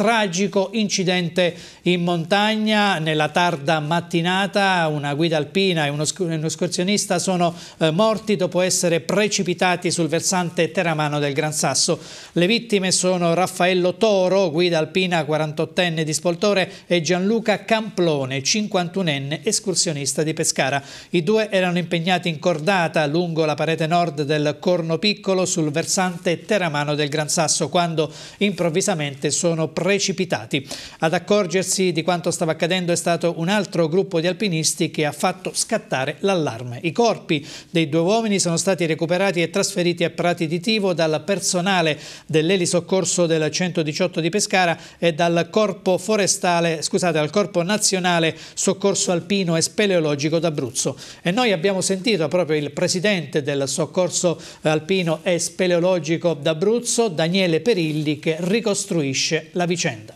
tragico incidente in montagna nella tarda mattinata una guida alpina e uno, escursionista sono eh, morti dopo essere precipitati sul versante teramano del Gran Sasso. Le vittime sono Raffaello Toro, guida alpina 48enne di Spoltore e Gianluca Camplone, 51enne escursionista di Pescara. I due erano impegnati in cordata lungo la parete nord del Corno Piccolo sul versante teramano del Gran Sasso quando improvvisamente sono precipitati precipitati. Ad accorgersi di quanto stava accadendo è stato un altro gruppo di alpinisti che ha fatto scattare l'allarme. I corpi dei due uomini sono stati recuperati e trasferiti a Prati di Tivo dal personale dell'elisoccorso del 118 di Pescara e dal corpo, scusate, dal corpo nazionale soccorso alpino e speleologico d'Abruzzo. E noi abbiamo sentito proprio il presidente del soccorso eh, alpino e speleologico d'Abruzzo, Daniele Perilli, che ricostruisce la vicenda vicenda.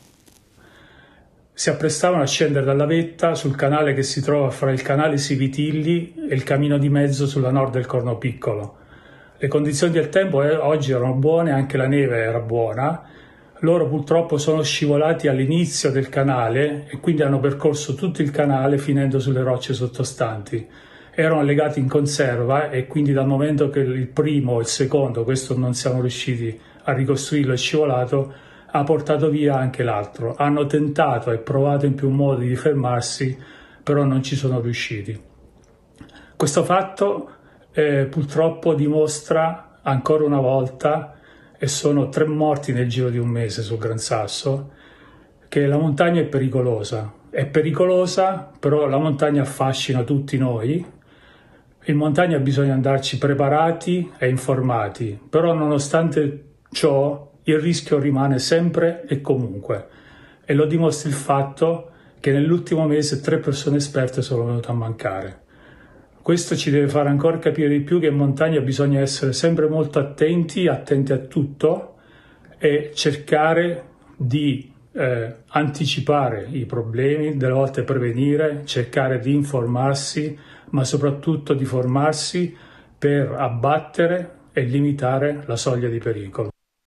Si apprestavano a scendere dalla vetta sul canale che si trova fra il canale Sivitilli e il cammino di mezzo sulla nord del Corno Piccolo. Le condizioni del tempo eh, oggi erano buone, anche la neve era buona. Loro purtroppo sono scivolati all'inizio del canale e quindi hanno percorso tutto il canale finendo sulle rocce sottostanti erano legati in conserva e quindi dal momento che il primo e il secondo, questo non siamo riusciti a ricostruirlo, è scivolato, ha portato via anche l'altro. Hanno tentato e provato in più modi di fermarsi, però non ci sono riusciti. Questo fatto eh, purtroppo dimostra ancora una volta, e sono tre morti nel giro di un mese sul Gran Sasso, che la montagna è pericolosa. È pericolosa, però la montagna affascina tutti noi. In montagna bisogna andarci preparati e informati, però nonostante ciò il rischio rimane sempre e comunque e lo dimostra il fatto che nell'ultimo mese tre persone esperte sono venute a mancare. Questo ci deve fare ancora capire di più che in montagna bisogna essere sempre molto attenti, attenti a tutto e cercare di eh, anticipare i problemi, delle volte prevenire, cercare di informarsi, ma soprattutto di formarsi per abbattere e limitare la soglia di pericolo.